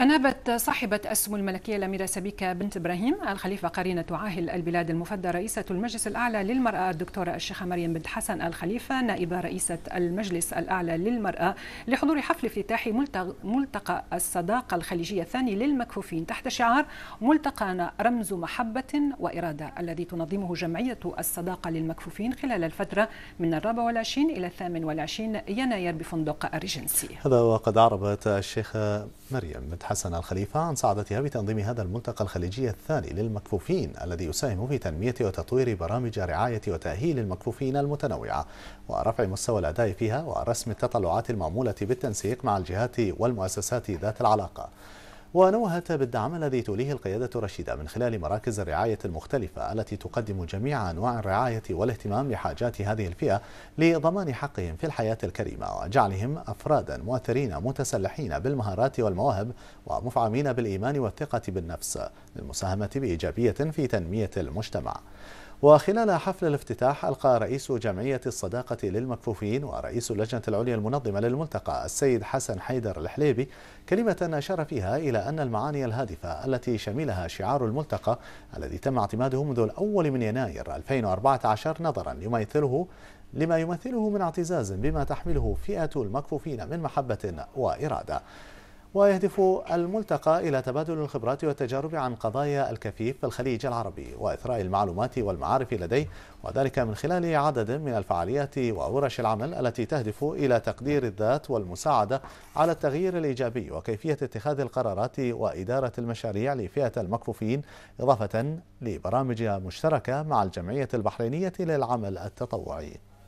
أنابت صاحبة السمو الملكية الأميرة سبيكة بنت إبراهيم الخليفة قرينة عاهل البلاد المفدى رئيسة المجلس الأعلى للمرأة الدكتورة الشيخة مريم بنت حسن الخليفة نائبة رئيسة المجلس الأعلى للمرأة لحضور حفل افتتاح ملتقى الصداقة الخليجية الثاني للمكفوفين تحت شعار ملتقانا رمز محبة وإرادة الذي تنظمه جمعية الصداقة للمكفوفين خلال الفترة من الرابع والعشرين إلى الثامن والعشرين يناير بفندق الريجنسي هذا وقد عربت الشيخة مريم بنت حسن الخليفة عن سعادتها بتنظيم هذا الملتقى الخليجي الثاني للمكفوفين الذي يساهم في تنمية وتطوير برامج رعاية وتأهيل المكفوفين المتنوعة ورفع مستوى الأداء فيها ورسم التطلعات المعمولة بالتنسيق مع الجهات والمؤسسات ذات العلاقة ونوهت بالدعم الذي توليه القيادة الرشيدة من خلال مراكز الرعاية المختلفة التي تقدم جميع أنواع الرعاية والاهتمام بحاجات هذه الفئة لضمان حقهم في الحياة الكريمة وجعلهم أفرادا مؤثرين متسلحين بالمهارات والمواهب ومفعمين بالإيمان والثقة بالنفس للمساهمة بإيجابية في تنمية المجتمع وخلال حفل الافتتاح ألقى رئيس جمعية الصداقة للمكفوفين ورئيس اللجنة العليا المنظمة للملتقى السيد حسن حيدر الحليبي كلمة أشار فيها إلى أن المعاني الهادفة التي شملها شعار الملتقى الذي تم اعتماده منذ الأول من يناير 2014 نظرا لما يمثله لما يمثله من اعتزاز بما تحمله فئة المكفوفين من محبة وإرادة ويهدف الملتقى إلى تبادل الخبرات والتجارب عن قضايا الكفيف في الخليج العربي وإثراء المعلومات والمعارف لديه وذلك من خلال عدد من الفعاليات وورش العمل التي تهدف إلى تقدير الذات والمساعدة على التغيير الإيجابي وكيفية اتخاذ القرارات وإدارة المشاريع لفئة المكفوفين إضافة لبرامج مشتركة مع الجمعية البحرينية للعمل التطوعي